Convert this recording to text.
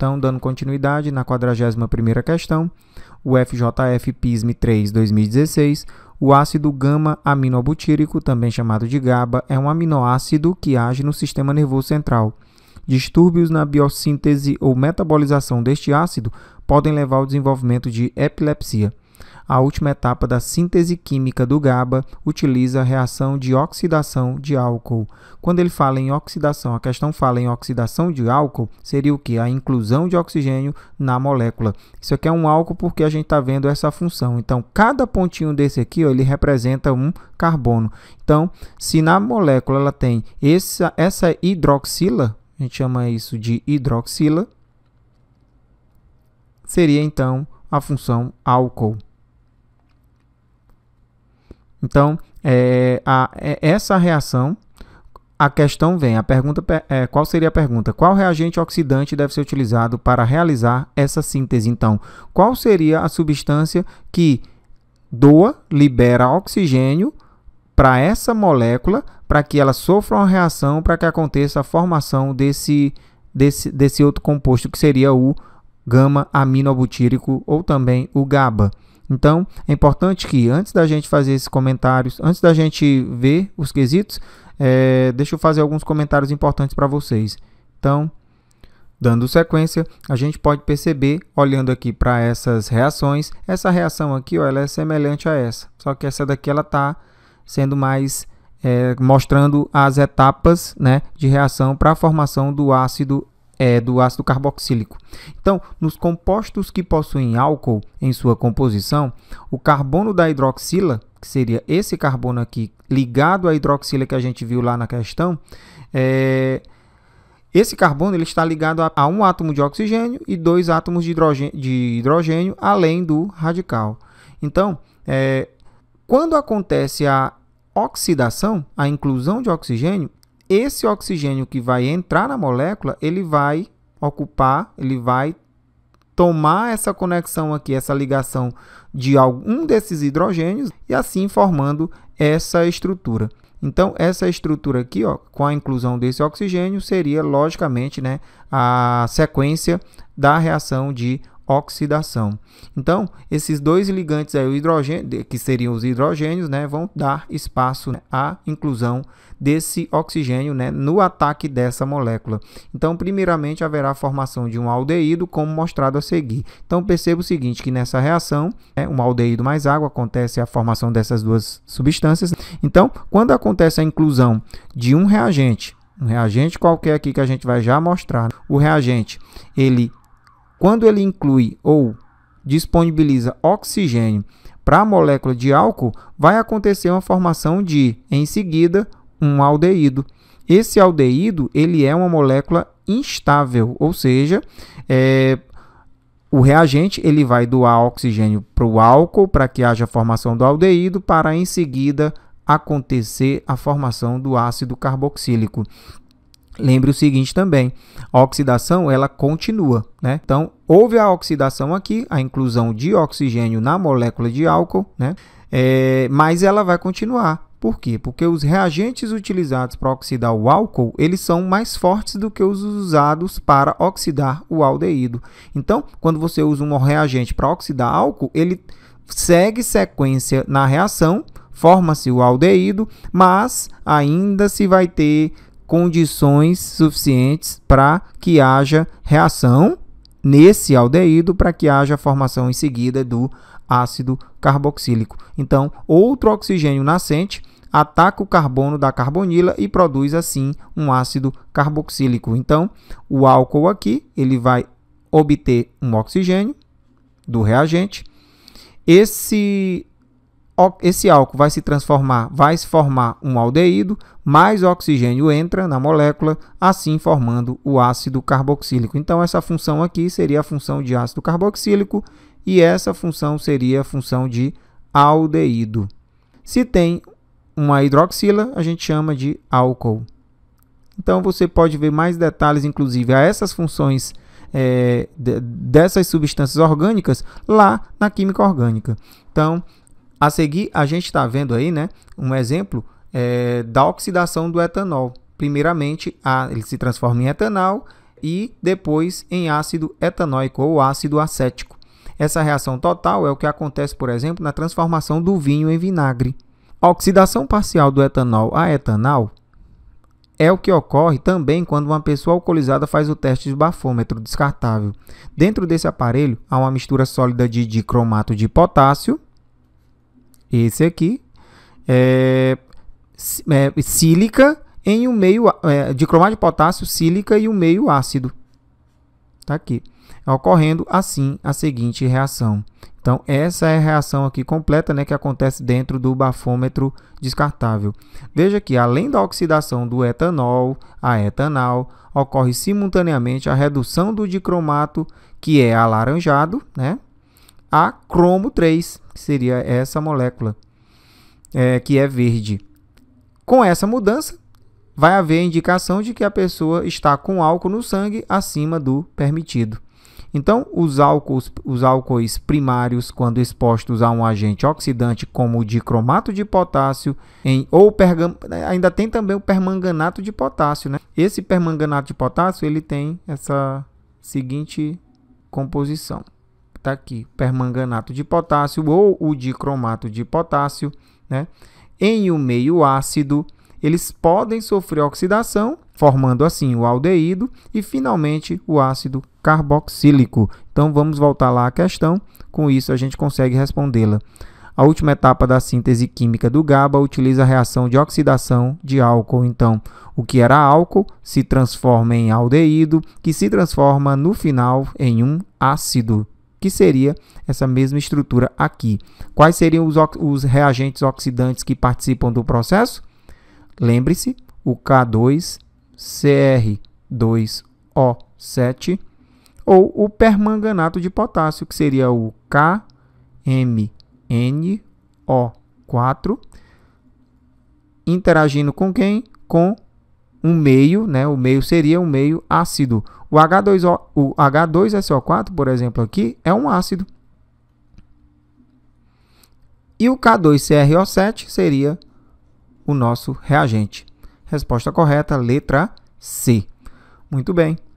Então, dando continuidade na 41ª questão, o FJF PISM 3 2016, o ácido gama-aminobutírico, também chamado de GABA, é um aminoácido que age no sistema nervoso central. Distúrbios na biossíntese ou metabolização deste ácido podem levar ao desenvolvimento de epilepsia. A última etapa da síntese química do GABA utiliza a reação de oxidação de álcool. Quando ele fala em oxidação, a questão fala em oxidação de álcool, seria o que? A inclusão de oxigênio na molécula. Isso aqui é um álcool porque a gente está vendo essa função. Então, cada pontinho desse aqui, ó, ele representa um carbono. Então, se na molécula ela tem essa, essa hidroxila, a gente chama isso de hidroxila, seria então a função álcool. Então, é, a, é essa reação, a questão vem, a pergunta é, qual seria a pergunta? Qual reagente oxidante deve ser utilizado para realizar essa síntese? Então, qual seria a substância que doa, libera oxigênio para essa molécula, para que ela sofra uma reação, para que aconteça a formação desse, desse, desse outro composto, que seria o gama-aminobutírico ou também o GABA. Então, é importante que antes da gente fazer esses comentários, antes da gente ver os quesitos, é, deixa eu fazer alguns comentários importantes para vocês. Então, Dando sequência, a gente pode perceber, olhando aqui para essas reações, essa reação aqui ó, ela é semelhante a essa, só que essa daqui ela está sendo mais, é, mostrando as etapas né, de reação para a formação do ácido é, do ácido carboxílico. Então, nos compostos que possuem álcool em sua composição, o carbono da hidroxila, que seria esse carbono aqui ligado à hidroxila que a gente viu lá na questão, é, esse carbono ele está ligado a, a, um átomo de oxigênio e dois átomos de hidrogênio, de hidrogênio além do radical. Então, é, quando acontece a oxidação, a inclusão de oxigênio, esse oxigênio que vai entrar na molécula, ele vai ocupar, ele vai tomar essa conexão aqui, essa ligação de algum desses hidrogênios e assim formando essa estrutura. Então, essa estrutura aqui, ó, com a inclusão desse oxigênio, seria, logicamente, né, a sequência da reação de oxidação. Então, esses dois ligantes aí, o hidrogênio, que seriam os hidrogênios, né, vão dar espaço né, à inclusão desse oxigênio né, no ataque dessa molécula. Então, primeiramente, haverá a formação de um aldeído, como mostrado a seguir. Então, perceba o seguinte, que nessa reação, né, um aldeído mais água, acontece a formação dessas duas substâncias. Então, quando acontece a inclusão de um reagente, um reagente qualquer aqui que a gente vai já mostrar, o reagente, ele quando ele inclui ou disponibiliza oxigênio para a molécula de álcool, vai acontecer uma formação de, em seguida, um aldeído. Esse aldeído ele é uma molécula instável, ou seja, é, o reagente ele vai doar oxigênio para o álcool para que haja a formação do aldeído, para em seguida acontecer a formação do ácido carboxílico. Lembre o seguinte também, a oxidação ela continua, né? Então, houve a oxidação aqui, a inclusão de oxigênio na molécula de álcool, né? É, mas ela vai continuar. Por quê? Porque os reagentes utilizados para oxidar o álcool, eles são mais fortes do que os usados para oxidar o aldeído. Então, quando você usa um reagente para oxidar álcool, ele segue sequência na reação, forma-se o aldeído, mas ainda se vai ter condições suficientes para que haja reação nesse aldeído para que haja formação em seguida do ácido carboxílico. Então, outro oxigênio nascente ataca o carbono da carbonila e produz assim um ácido carboxílico. Então, o álcool aqui, ele vai obter um oxigênio do reagente. Esse esse álcool vai se transformar, vai se formar um aldeído, mais oxigênio entra na molécula, assim formando o ácido carboxílico. Então, essa função aqui seria a função de ácido carboxílico e essa função seria a função de aldeído. Se tem uma hidroxila, a gente chama de álcool. Então, você pode ver mais detalhes, inclusive, a essas funções é, dessas substâncias orgânicas lá na química orgânica. Então, a seguir, a gente está vendo aí né, um exemplo é, da oxidação do etanol. Primeiramente, a, ele se transforma em etanol e depois em ácido etanóico ou ácido acético. Essa reação total é o que acontece, por exemplo, na transformação do vinho em vinagre. A oxidação parcial do etanol a etanal é o que ocorre também quando uma pessoa alcoolizada faz o teste de bafômetro descartável. Dentro desse aparelho há uma mistura sólida de dicromato de potássio esse aqui é, é sílica em um meio é, de cromato de potássio, sílica e um meio ácido. Tá aqui. Ocorrendo assim a seguinte reação. Então, essa é a reação aqui completa né, que acontece dentro do bafômetro descartável. Veja que, além da oxidação do etanol a etanal, ocorre simultaneamente a redução do dicromato, que é alaranjado, né, a cromo 3, que seria essa molécula é, que é verde. Com essa mudança, vai haver indicação de que a pessoa está com álcool no sangue acima do permitido. Então, os álcools, os álcools primários, quando expostos a um agente oxidante como o dicromato de potássio, em, ou pergam, ainda tem também o permanganato de potássio. Né? Esse permanganato de potássio ele tem essa seguinte composição está aqui, permanganato de potássio ou o dicromato de potássio, né? em um meio ácido, eles podem sofrer oxidação, formando assim o aldeído e finalmente o ácido carboxílico. Então vamos voltar lá à questão, com isso a gente consegue respondê-la. A última etapa da síntese química do GABA utiliza a reação de oxidação de álcool. Então, o que era álcool se transforma em aldeído, que se transforma no final em um ácido que seria essa mesma estrutura aqui. Quais seriam os, os reagentes oxidantes que participam do processo? Lembre-se, o K2CR2O7 ou o permanganato de potássio, que seria o KMNO4, interagindo com quem? Com um meio, né? O meio seria um meio ácido, o, H2O, o H2SO4, por exemplo, aqui é um ácido. E o K2CrO7 seria o nosso reagente. Resposta correta, letra C. Muito bem.